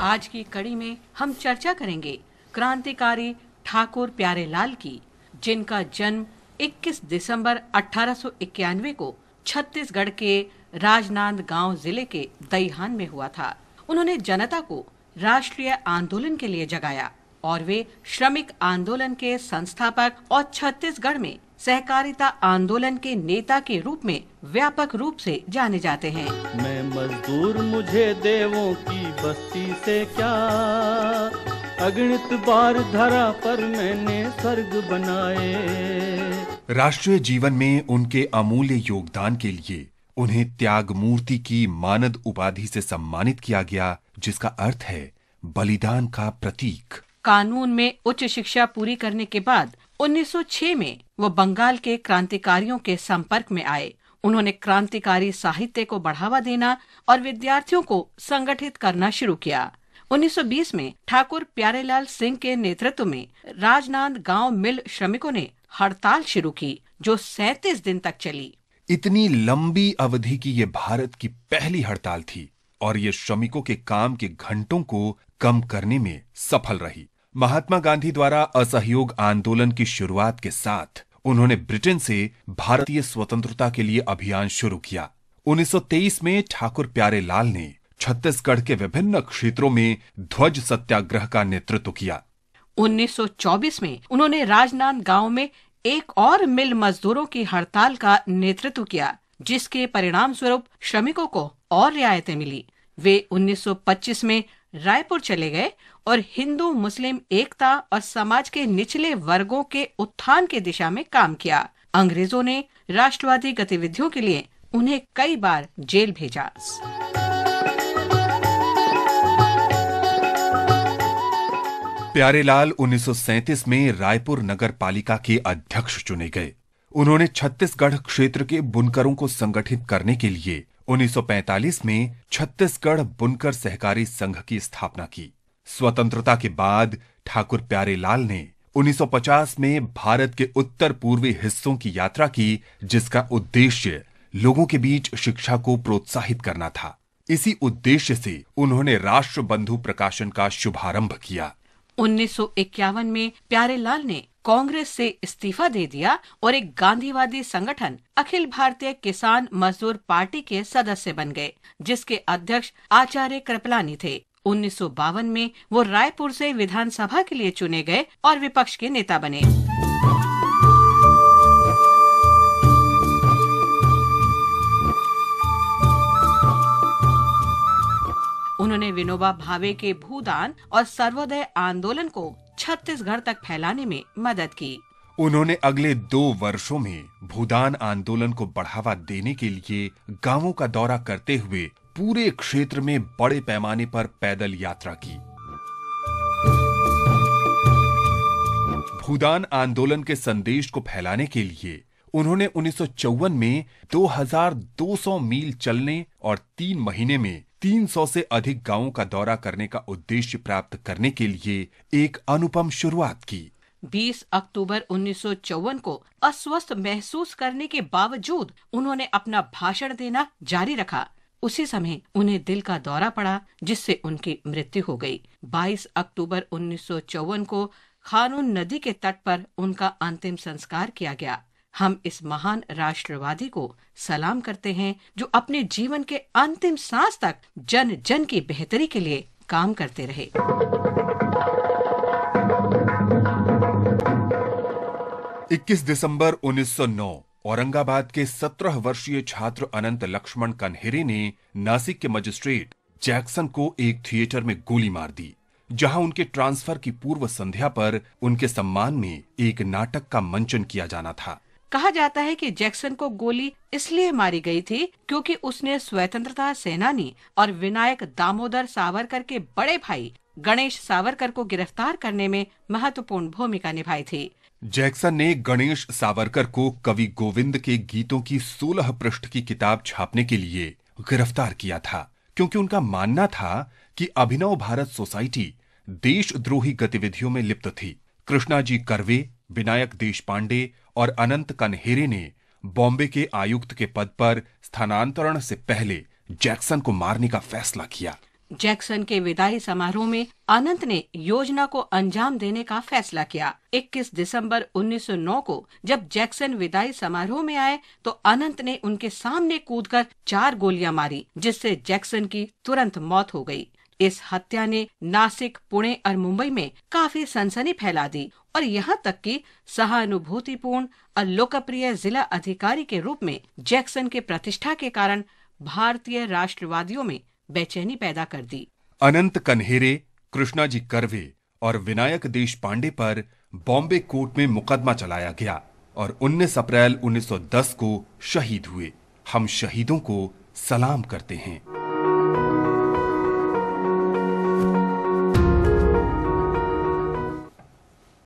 आज की कड़ी में हम चर्चा करेंगे क्रांतिकारी ठाकुर प्यारे लाल की जिनका जन्म 21 दिसंबर 1891 को छत्तीसगढ़ के राजनांद गांव जिले के दईहान में हुआ था उन्होंने जनता को राष्ट्रीय आंदोलन के लिए जगाया और वे श्रमिक आंदोलन के संस्थापक और छत्तीसगढ़ में सहकारिता आंदोलन के नेता के रूप में व्यापक रूप से जाने जाते हैं मैं मजदूर मुझे देवों की बस्ती से क्या अगणित बार धरा पर मैंने स्वर्ग बनाए राष्ट्रीय जीवन में उनके अमूल्य योगदान के लिए उन्हें त्याग मूर्ति की मानद उपाधि से सम्मानित किया गया जिसका अर्थ है बलिदान का प्रतीक कानून में उच्च शिक्षा पूरी करने के बाद 1906 में वो बंगाल के क्रांतिकारियों के संपर्क में आए उन्होंने क्रांतिकारी साहित्य को बढ़ावा देना और विद्यार्थियों को संगठित करना शुरू किया 1920 में ठाकुर प्यारेलाल सिंह के नेतृत्व में राजनांद गांव मिल श्रमिकों ने हड़ताल शुरू की जो सैतीस दिन तक चली इतनी लंबी अवधि की ये भारत की पहली हड़ताल थी और ये श्रमिकों के काम के घंटों को कम करने में सफल रही महात्मा गांधी द्वारा असहयोग आंदोलन की शुरुआत के साथ उन्होंने ब्रिटेन से भारतीय स्वतंत्रता के लिए अभियान शुरू किया 1923 में ठाकुर प्यारे लाल ने छत्तीसगढ़ के विभिन्न क्षेत्रों में ध्वज सत्याग्रह का नेतृत्व किया 1924 में उन्होंने राजनांद गांव में एक और मिल मजदूरों की हड़ताल का नेतृत्व किया जिसके परिणाम स्वरूप श्रमिकों को और रियायतें मिली वे 1925 में रायपुर चले गए और हिंदू मुस्लिम एकता और समाज के निचले वर्गों के उत्थान की दिशा में काम किया अंग्रेजों ने राष्ट्रवादी गतिविधियों के लिए उन्हें कई बार जेल भेजा प्यारे लाल उन्नीस में रायपुर नगर पालिका के अध्यक्ष चुने गए उन्होंने छत्तीसगढ़ क्षेत्र के बुनकरों को संगठित करने के लिए 1945 में छत्तीसगढ़ बुनकर सहकारी संघ की स्थापना की स्वतंत्रता के बाद ठाकुर लाल ने 1950 में भारत के उत्तर पूर्वी हिस्सों की यात्रा की जिसका उद्देश्य लोगों के बीच शिक्षा को प्रोत्साहित करना था इसी उद्देश्य से उन्होंने राष्ट्र बंधु प्रकाशन का शुभारंभ किया 1951 में प्यारेलाल ने कांग्रेस से इस्तीफा दे दिया और एक गांधीवादी संगठन अखिल भारतीय किसान मजदूर पार्टी के सदस्य बन गए जिसके अध्यक्ष आचार्य कृपलानी थे उन्नीस में वो रायपुर से विधानसभा के लिए चुने गए और विपक्ष के नेता बने उन्होंने विनोबा भावे के भूदान और सर्वोदय आंदोलन को छत्तीसगढ़ तक फैलाने में मदद की उन्होंने अगले दो वर्षों में भूदान आंदोलन को बढ़ावा देने के लिए गांवों का दौरा करते हुए पूरे क्षेत्र में बड़े पैमाने पर पैदल यात्रा की भूदान आंदोलन के संदेश को फैलाने के लिए उन्होंने उन्नीस में 2200 मील चलने और तीन महीने में 300 से अधिक गांवों का दौरा करने का उद्देश्य प्राप्त करने के लिए एक अनुपम शुरुआत की 20 अक्टूबर उन्नीस को अस्वस्थ महसूस करने के बावजूद उन्होंने अपना भाषण देना जारी रखा उसी समय उन्हें दिल का दौरा पड़ा जिससे उनकी मृत्यु हो गई 22 अक्टूबर उन्नीस को खानून नदी के तट पर उनका अंतिम संस्कार किया गया हम इस महान राष्ट्रवादी को सलाम करते हैं जो अपने जीवन के अंतिम सांस तक जन जन की बेहतरी के लिए काम करते रहे इक्कीस दिसंबर 1909 औरंगाबाद के सत्रह वर्षीय छात्र अनंत लक्ष्मण कन्हेरे ने नासिक के मजिस्ट्रेट जैक्सन को एक थिएटर में गोली मार दी जहां उनके ट्रांसफर की पूर्व संध्या पर उनके सम्मान में एक नाटक का मंचन किया जाना था कहा जाता है कि जैक्सन को गोली इसलिए मारी गई थी क्योंकि उसने स्वतंत्रता सेनानी और विनायक दामोदर सावरकर के बड़े भाई गणेश सावरकर को गिरफ्तार करने में महत्वपूर्ण भूमिका निभाई थी जैक्सन ने गणेश सावरकर को कवि गोविंद के गीतों की 16 पृष्ठ की किताब छापने के लिए गिरफ्तार किया था क्योंकि उनका मानना था कि अभिनव भारत सोसाइटी देशद्रोही गतिविधियों में लिप्त थी कृष्णा जी करवे विनायक देश पांडे और अनंत कन्हेरे ने बॉम्बे के आयुक्त के पद पर स्थानांतरण से पहले जैक्सन को मारने का फैसला किया जैक्सन के विदाई समारोह में अनंत ने योजना को अंजाम देने का फैसला किया 21 दिसंबर 1909 को जब जैक्सन विदाई समारोह में आए तो अनंत ने उनके सामने कूदकर चार गोलियां मारी जिससे जैक्सन की तुरंत मौत हो गई इस हत्या ने नासिक पुणे और मुंबई में काफी सनसनी फैला दी और यहाँ तक कि सहानुभूतिपूर्ण और लोकप्रिय जिला अधिकारी के रूप में जैक्सन के प्रतिष्ठा के कारण भारतीय राष्ट्रवादियों में बेचैनी पैदा कर दी अनंत कन्हेरे कृष्णा जी करवे और विनायक देश पांडे पर बॉम्बे कोर्ट में मुकदमा चलाया गया और 19 अप्रैल 1910 को शहीद हुए हम शहीदों को सलाम करते हैं